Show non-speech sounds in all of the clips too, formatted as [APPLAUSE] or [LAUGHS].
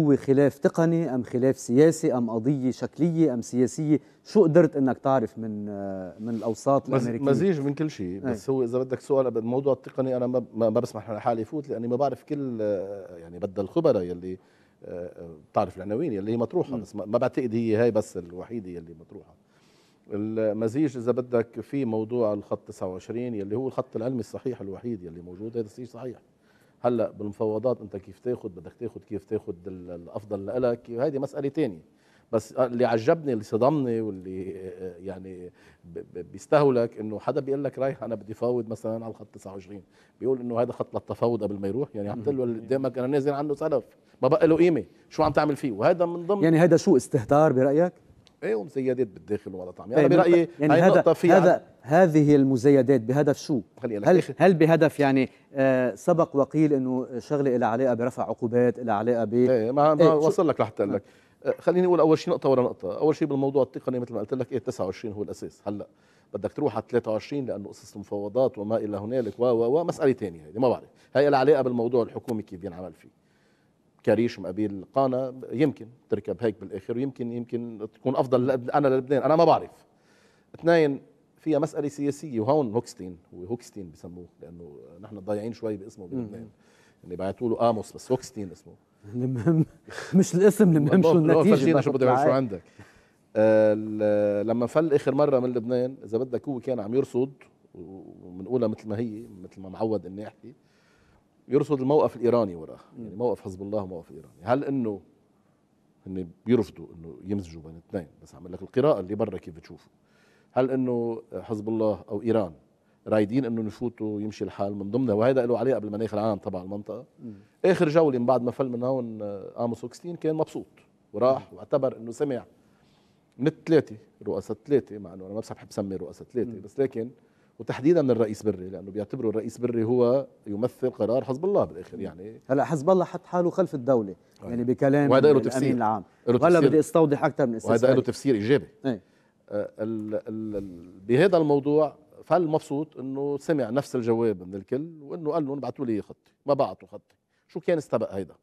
هو خلاف تقني ام خلاف سياسي ام قضيه شكليه ام سياسيه شو قدرت انك تعرف من من الاوساط الامريكيه مزيج من كل شيء إيه. بس هو اذا بدك سؤال بالموضوع التقني انا ما, ما بسمح لحالي يفوت لاني ما بعرف كل يعني بدها الخبراء يلي بتعرف العناوين يلي هي مطروحه بس ما بعتقد هي هاي بس الوحيده يلي مطروحه المزيج اذا بدك في موضوع الخط 29 يلي هو الخط العلمي الصحيح الوحيد يلي موجود هذا شيء صحيح هلا بالمفاوضات انت كيف تاخذ بدك تاخذ كيف تاخذ الافضل لك هذه مساله تانية بس اللي عجبني اللي صدمني واللي يعني بيستهلك انه حدا بيقول لك رايح انا بدي فاوض مثلا على خط 29 بيقول انه هذا خط للتفاوض قبل ما يروح يعني عم له اللي قدامك انا نازل عنه سلف ما بقى له قيمه شو عم تعمل فيه وهذا من ضمن يعني هذا شو استهتار برايك ايه ومزيدات بالداخل ولا طعم يعني طيب، برايي يعني هذا هذا هذه المزيدات بهدف شو؟ هل هل بهدف يعني آه سبق وقيل انه شغله لها علاقه برفع عقوبات لها علاقه ب ايه ما, ما ايه وصل لك لحتى لك آه، خليني اقول اول شيء نقطه ورا نقطه، اول شيء بالموضوع التقني مثل ما قلت لك ايه 29 هو الاساس هلا بدك تروح على 23 لانه قصص المفاوضات وما الى هنالك و و مساله ثانيه هذه ما بعرف هي لها علاقه بالموضوع الحكومي كيف بينعمل فيه كريش مقابيل قانا يمكن تركب هيك بالاخر ويمكن يمكن تكون افضل انا للبنان انا ما بعرف اثنين فيها مساله سياسيه وهون هوكستين هو هوكستين بسموه لانه نحن ضايعين شوي باسمه بلبنان اللي يعني بعثوا له اموس بس هوكستين اسمه المهم [LAUGHS] مش الاسم المهم شو النتيجه فرجينا شو بده شو عندك آه، لما فل اخر مره من لبنان اذا بدك هو كان عم يرصد وبنقولها مثل ما هي مثل ما معود اني احكي يرصد الموقف الايراني وراها يعني موقف حزب الله وموقف الايراني هل انه هن بيرفضوا انه يمزجوا بين الاثنين بس عم لك القراءه اللي برا كيف بتشوفوا هل انه حزب الله او ايران رايدين انه نفوتوا يمشي الحال من ضمنها وهذا له علاقه بالمناخ العام تبع المنطقه م. اخر جوله من بعد ما فل من هون آه، اموس 16 كان مبسوط وراح واعتبر انه سمع من الثلاثه رؤساء الثلاثه مع انه انا ما بحب اسمي رؤساء الثلاثه بس لكن وتحديدا من الرئيس بري لانه بيعتبروا الرئيس بري هو يمثل قرار حزب الله بالاخر يعني هلا حزب الله حط حاله خلف الدوله أيه. يعني بكلام وهذا له تفسير العام هلا بدي استوضح اكثر من وهذا له تفسير ايجابي أيه. آه، بهذا الموضوع فالمبسوط انه سمع نفس الجواب من الكل وانه قال لهم ابعثوا لي خطي ما بعثوا خطي شو كان استبق هيدا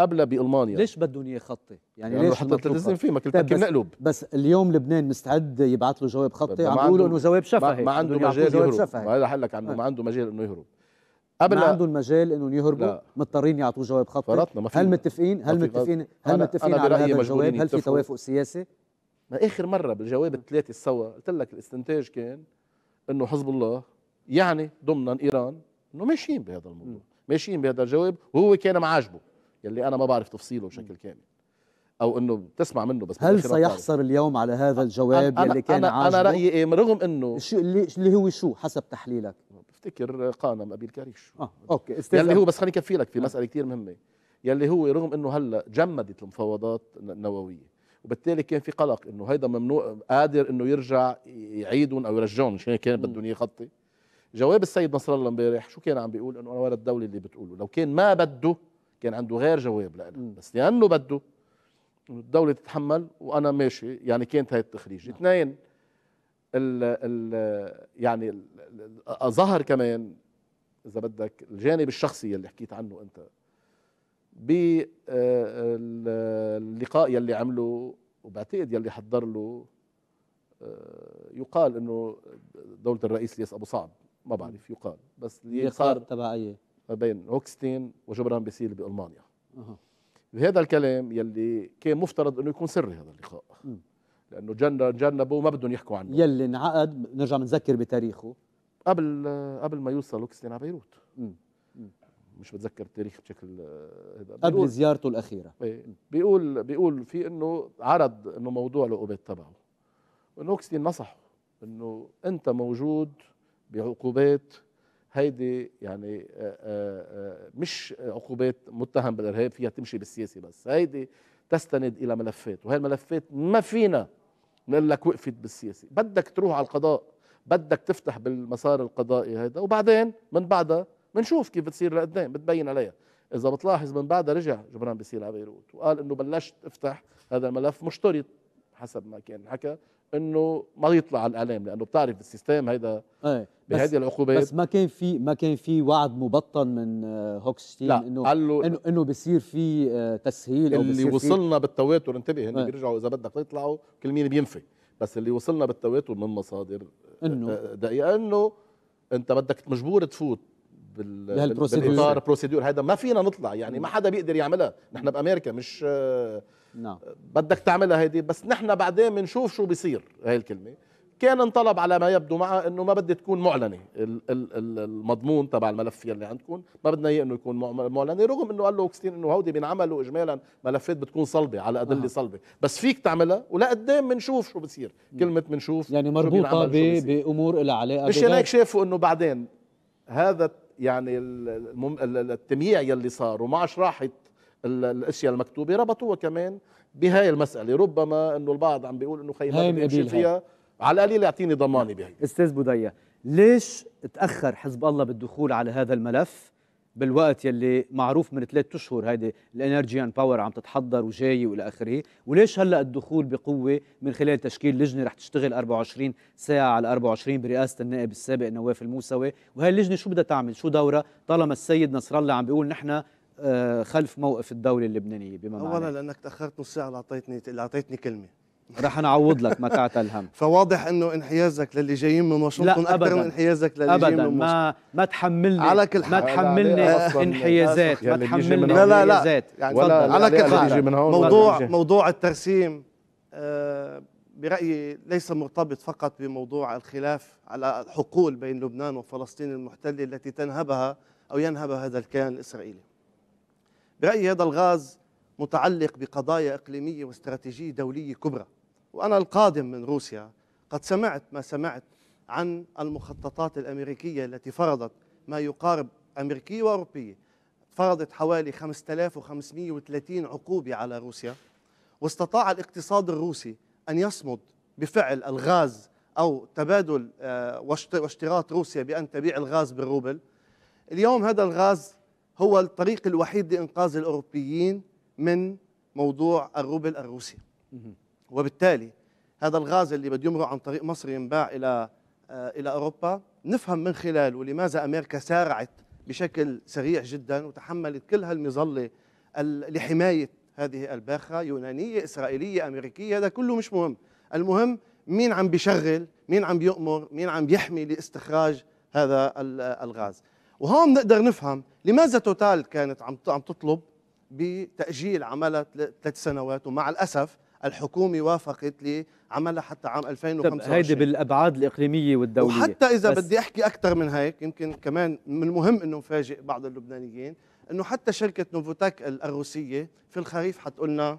قبل بالمانيا ليش بدهم اياه خطي؟ يعني ليش حتى تلتزم فيه ما كل طيب نقلب بس اليوم لبنان مستعد يبعث له جواب خطي طيب، يعني عم بيقولوا انه جواب شفهي ما عنده مجال يهرب هذا حلك عنه ما طيب. عنده مجال انه يهرب قبل ما عندهم المجال انه يهربوا مضطرين يعطوه جواب خطي فرطنا ما هل متفقين هل متفقين هل متفقين على هذا الجواب هل في توافق سياسي ما اخر مره بالجواب الثلاثه السوا قلت لك الاستنتاج كان انه حزب الله يعني ضمنا ايران انه ماشيين بهذا الموضوع ماشيين بهذا الجواب وهو كان معاجبه يلي انا ما بعرف تفصيله بشكل كامل او انه بتسمع منه بس هل سيحصر اليوم على هذا الجواب أنا يلي كان أنا عاجبه انا رايي ايه رغم انه شو اللي, اللي هو شو حسب تحليلك بفتكر قانم ابي الكريش اه اوكي استاذ يلي هو بس خليني لك في آه. مساله كثير مهمه يلي هو رغم انه هلا جمدت المفاوضات النوويه وبالتالي كان في قلق انه هيدا ممنوع قادر انه يرجع يعيدهم او يرجعهم مشان كان بدهم يخطي جواب السيد نصر الله امبارح شو كان عم بيقول انه انا ورا الدوله اللي بتقوله لو كان ما بده كان عنده غير جواب لها بس لانه بده الدولة تتحمل وانا ماشي يعني كانت هاي التخريج نعم. اثنين ال ال يعني ال ظهر كمان اذا بدك الجانب الشخصي اللي حكيت عنه انت ب آه، اللقاء يلي عمله وبعتقد يلي حضر له آه، يقال انه دولة الرئيس الياس ابو صعب ما بعرف يقال بس اللي صار تبع ما بين هوكستين وجبران بيسيل بالمانيا أه. بهذا الكلام يلي كان مفترض انه يكون سري هذا اللقاء م. لانه جن جنبه ما بدهم يحكوا عنه يلي انعقد نرجع بنذكر بتاريخه قبل قبل ما يوصل هوكستين على بيروت م. م. مش بتذكر التاريخ بشكل هذا قبل زيارته الاخيره إيه. بيقول بيقول في انه عرض انه موضوع العقوبات تبعه انه هوكستين نصحه انه انت موجود بعقوبات هيدي يعني آه، آه، آه، مش عقوبات متهم بالارهاب فيها تمشي بالسياسه بس هيدي تستند الى ملفات وهي الملفات ما فينا نقول لك وقفت بالسياسه بدك تروح على القضاء بدك تفتح بالمسار القضائي هذا وبعدين من بعدها بنشوف كيف بتصير لقدام بتبين عليها اذا بتلاحظ من بعدها رجع جبران بيصير على بيروت وقال انه بلشت افتح هذا الملف مشترط حسب ما كان حكى انه ما يطلع على الاعلام لانه بتعرف السيستم هيدا أي. بهذه العقوبات بس ما كان في ما كان في وعد مبطن من آه، هوكستين لا انه انه انه بصير في آه، تسهيل اللي بصير وصلنا بالتواتر انتبه هن آه. بيرجعوا اذا بدك تطلعوا كل مين بينفي بس اللي وصلنا بالتواتر من مصادر انه دقيقه انه انت بدك مجبور تفوت بالبروسيدور بروسيدور هذا ما فينا نطلع يعني ما نعم. حدا بيقدر يعملها نحن بامريكا مش نعم بدك تعملها هيدي بس نحن بعدين بنشوف شو بيصير هاي الكلمه كان انطلب على ما يبدو معه انه ما بدي تكون معلنه المضمون تبع الملف يلي عندكم ما بدنا اياه انه يكون معلنه رغم انه قال له اوكستين انه هودي بينعملوا اجمالا ملفات بتكون صلبه على ادله آه. صلبه بس فيك تعملها ولقدام بنشوف شو بصير كلمه بنشوف يعني مربوطه بامور لها علاقه مش هيك شافوا انه بعدين هذا يعني المم... التمييع يلي صار ومع راحت الاشياء المكتوبه ربطوها كمان بهاي المساله ربما انه البعض عم بيقول انه خي ما فيها على القليل يعطيني ضماني بهي استاذ بودية ليش تاخر حزب الله بالدخول على هذا الملف بالوقت يلي معروف من ثلاث اشهر هيدي الانرجي اند باور عم تتحضر وجاي والى اخره وليش هلا الدخول بقوه من خلال تشكيل لجنه رح تشتغل 24 ساعه على 24 برئاسه النائب السابق نواف الموسوي وهي اللجنه شو بدها تعمل شو دورها طالما السيد نصر الله عم بيقول نحن آه، خلف موقف الدوله اللبنانيه بما معناه اولا لانك تاخرت نص ساعه لاعطيتني لاعطيتني اعطيتني كلمه رح نعوض لك ما تعتل هم [LAUGHS] فواضح انه انحيازك للي جايين من واشنطن اكثر من انحيازك للي أبداً. جايين من موسكو ما ما تحملني على كل حال ما تحملني انحيازات ما تحملني لا لا لا يعني على كل حال موضوع موضوع الترسيم آه، برايي ليس مرتبط فقط بموضوع الخلاف على الحقول بين لبنان وفلسطين المحتله التي تنهبها او ينهب هذا الكيان الاسرائيلي برايي هذا الغاز متعلق بقضايا اقليميه واستراتيجيه دوليه كبرى وأنا القادم من روسيا قد سمعت ما سمعت عن المخططات الأمريكية التي فرضت ما يقارب أمريكية وأوروبية فرضت حوالي 5530 عقوبة على روسيا واستطاع الاقتصاد الروسي أن يصمد بفعل الغاز أو تبادل آه، واشتراط روسيا بأن تبيع الغاز بالروبل اليوم هذا الغاز هو الطريق الوحيد لإنقاذ الأوروبيين من موضوع الروبل الروسي وبالتالي هذا الغاز اللي بده يمرق عن طريق مصر ينباع الى آه، الى اوروبا نفهم من خلاله لماذا امريكا سارعت بشكل سريع جدا وتحملت كل هالمظله لحمايه هذه الباخره يونانيه اسرائيليه امريكيه هذا كله مش مهم المهم مين عم بيشغل مين عم بيؤمر مين عم بيحمي لاستخراج هذا الغاز وهون بنقدر نفهم لماذا توتال كانت عم عم تطلب بتاجيل عملها ثلاث سنوات ومع الاسف الحكومه وافقت لعملها حتى عام 2025 هيدي بالابعاد الاقليميه والدوليه وحتى اذا بدي احكي اكثر من هيك يمكن كمان من المهم انه نفاجئ بعض اللبنانيين انه حتى شركه نوفوتاك الروسيه في الخريف حتقولنا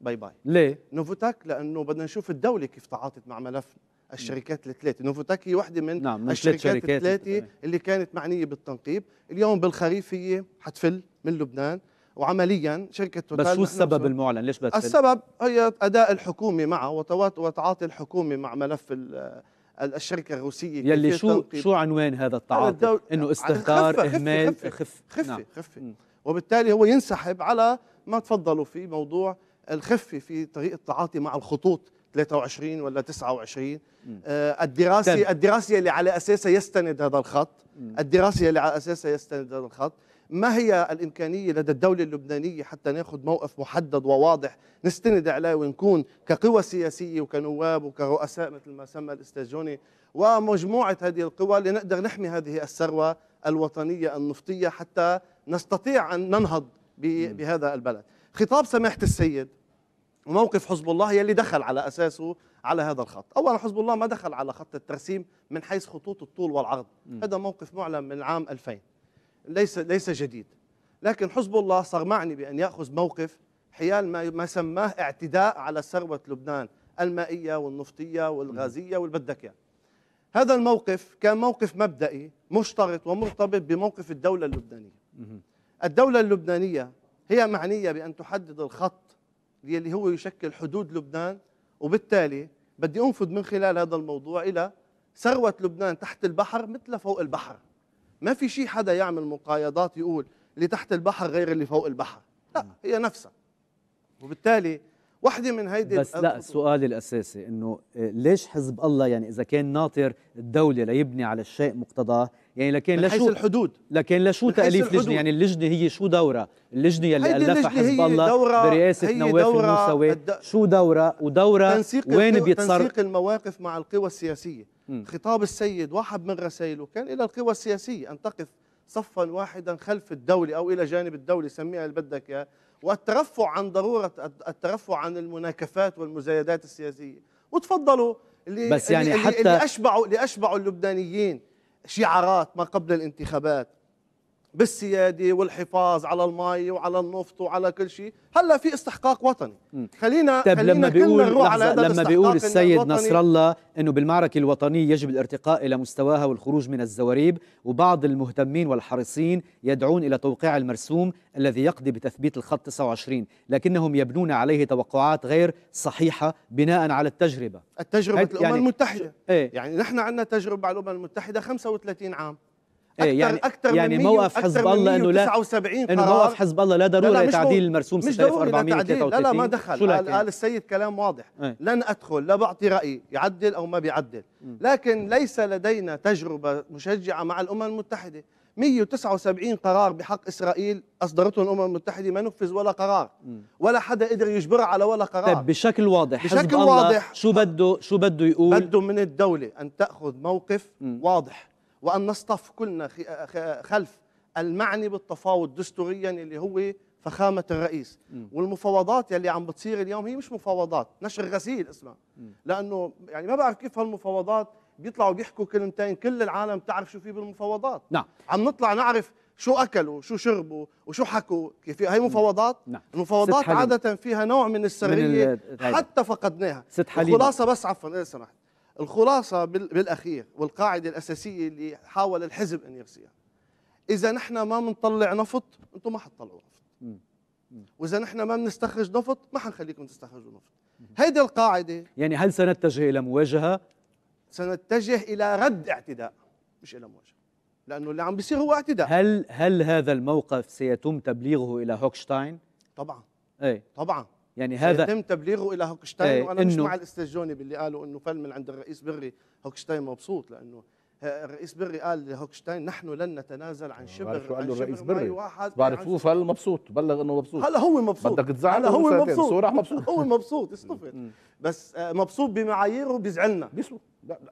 باي باي ليه نوفوتاك لانه بدنا نشوف الدوله كيف تعاطت مع ملف الشركات الثلاثه نوفوتاك هي واحده من, نعم من الشركات الثلاثه اللي كانت معنيه بالتنقيب اليوم بالخريف هي حتفل من لبنان وعمليا شركه توتال بس شو السبب المعلن ليش بس السبب هي اداء الحكومه معه وتعاطي الحكومه مع ملف الشركه الروسيه يلي شو تنقيب. شو عنوان هذا التعاطي انه استهتار اهمال خفه خفه, خفة, نعم. وبالتالي هو ينسحب على ما تفضلوا في موضوع الخفه في طريقه التعاطي مع الخطوط 23 ولا 29 آه الدراسه الدراسه اللي على اساسها يستند هذا الخط الدراسه اللي على اساسها يستند هذا الخط ما هي الإمكانية لدى الدولة اللبنانية حتى ناخذ موقف محدد وواضح نستند عليه ونكون كقوى سياسية وكنواب وكرؤساء مثل ما سمى الاستاذ ومجموعة هذه القوى لنقدر نحمي هذه الثروة الوطنية النفطية حتى نستطيع أن ننهض بهذا البلد خطاب سماحة السيد وموقف حزب الله يلي دخل على أساسه على هذا الخط أولا حزب الله ما دخل على خط الترسيم من حيث خطوط الطول والعرض م. هذا موقف معلن من عام 2000 ليس ليس جديد لكن حزب الله معني بأن يأخذ موقف حيال ما ما سماه اعتداء على ثروة لبنان المائية والنفطية والغازية والبدك هذا الموقف كان موقف مبدئي مشترط ومرتبط بموقف الدولة اللبنانية الدولة اللبنانية هي معنية بأن تحدد الخط اللي هو يشكل حدود لبنان وبالتالي بدي أنفذ من خلال هذا الموضوع إلى ثروة لبنان تحت البحر مثل فوق البحر ما في شيء حدا يعمل مقايضات يقول اللي تحت البحر غير اللي فوق البحر لا هي نفسها وبالتالي وحده من هيدي بس لا سؤالي الاساسي انه آه، ليش حزب الله يعني اذا كان ناطر الدوله ليبني على الشيء مقتضاه يعني لكن من حيث الحدود لكن لشو تاليف الحدود. لجنه يعني اللجنه هي شو دورها اللجنه يلي الفها حزب الله دورة برئاسه نواف الموسوي الد... شو دورها ودورها وين بيتصرف تنسيق المواقف مع القوى السياسيه خطاب السيد واحد من رسائله كان إلى القوى السياسية أن تقف صفا واحدا خلف الدولة أو إلى جانب الدولة سميها اللي بدك إياه والترفع عن ضرورة الترفع عن المناكفات والمزايدات السياسية وتفضلوا اللي بس يعني اللي حتى اللي أشبعوا اللي أشبعوا اللبنانيين شعارات ما قبل الانتخابات بالسياده والحفاظ على المي وعلى النفط وعلى كل شيء هلا في استحقاق وطني خلينا طيب خلينا لما بيقول هذا لما بيقول السيد نصر الله انه بالمعركه الوطنيه يجب الارتقاء الى مستواها والخروج من الزواريب وبعض المهتمين والحريصين يدعون الى توقيع المرسوم الذي يقضي بتثبيت الخط 29 لكنهم يبنون عليه توقعات غير صحيحه بناء على التجربه التجربه الامم يعني المتحده ايه؟ يعني نحن عندنا تجربه مع الامم المتحده 35 عام إيه، أكثر يعني أكثر يعني من موقف حزب الله انه لا انه موقف حزب الله لا ضروري لا لا المرسوم 6433 لا لا ما دخل شو قال, قال السيد كلام واضح ايه؟ لن ادخل لا بعطي رايي يعدل او ما بيعدل لكن ليس لدينا تجربه مشجعه مع الامم المتحده 179 قرار بحق اسرائيل اصدرته الامم المتحده ما نفذ ولا قرار ولا حدا قدر يجبرها على ولا قرار طيب بشكل واضح بشكل حزب واضح شو بده شو بده يقول بده من الدوله ان تاخذ موقف م. واضح وأن نصطف كلنا آه، آه، خلف المعني بالتفاوض دستوريا اللي هو فخامه الرئيس م. والمفاوضات اللي عم بتصير اليوم هي مش مفاوضات نشر غسيل اسمها م. لانه يعني ما بعرف كيف هالمفاوضات بيطلعوا بيحكوا كلمتين كل العالم تعرف شو في بالمفاوضات نعم عم نطلع نعرف شو اكلوا شو شربوا وشو حكوا كيف هي مفاوضات نعم. المفاوضات عاده فيها نوع من السريه من حتى فقدناها ست حليمة. الخلاصه بس عفوا إيه سمحت الخلاصة بالأخير والقاعدة الأساسية اللي حاول الحزب أن يرسيها إذا نحن ما بنطلع نفط أنتم ما حتطلعوا نفط وإذا نحن ما بنستخرج نفط ما حنخليكم تستخرجوا نفط هيدي القاعدة يعني هل سنتجه إلى مواجهة؟ سنتجه إلى رد اعتداء مش إلى مواجهة لأنه اللي عم بيصير هو اعتداء هل هل هذا الموقف سيتم تبليغه إلى هوكشتاين؟ طبعا ايه طبعا يعني هذا يتم تبليغه الى هوكشتاين آه، وانا مش مع الاستاذ باللي قالوا انه فل من عند الرئيس بري هوكشتاين مبسوط لانه الرئيس بري قال لهوكشتاين نحن لن نتنازل عن شبر شو يعني قال له الرئيس بري بعرف هو فل مبسوط بلغ انه مبسوط هلا هو مبسوط بدك تزعل هلا هو مبسوط هو مبسوط اصطفت [LAUGHS] بس آه، مبسوط بمعاييره بيزعلنا بيسوى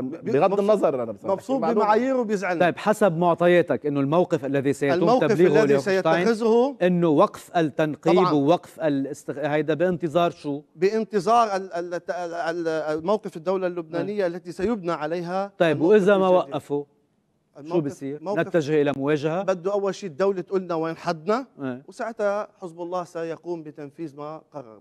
بغض النظر انا بصراحة مبسوط يعني بمعاييره بيزعل طيب حسب معطياتك انه الموقف الذي سيتم الموقف تبليغه الذي سيتخذه انه وقف التنقيب طبعاً. ووقف الاستخ... هيدا بانتظار شو؟ بانتظار الموقف الدوله اللبنانيه م. طيب. التي سيبنى عليها طيب واذا ما وقفوا شو بصير؟ نتجه الى مواجهه بده اول شيء الدوله تقول لنا وين حدنا إيه. وساعتها حزب الله سيقوم بتنفيذ ما قرر